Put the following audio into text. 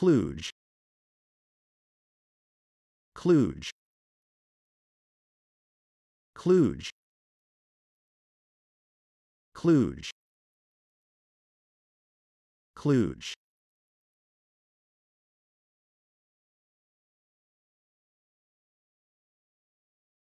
Cluj Cluj Cluj Cluj Cluj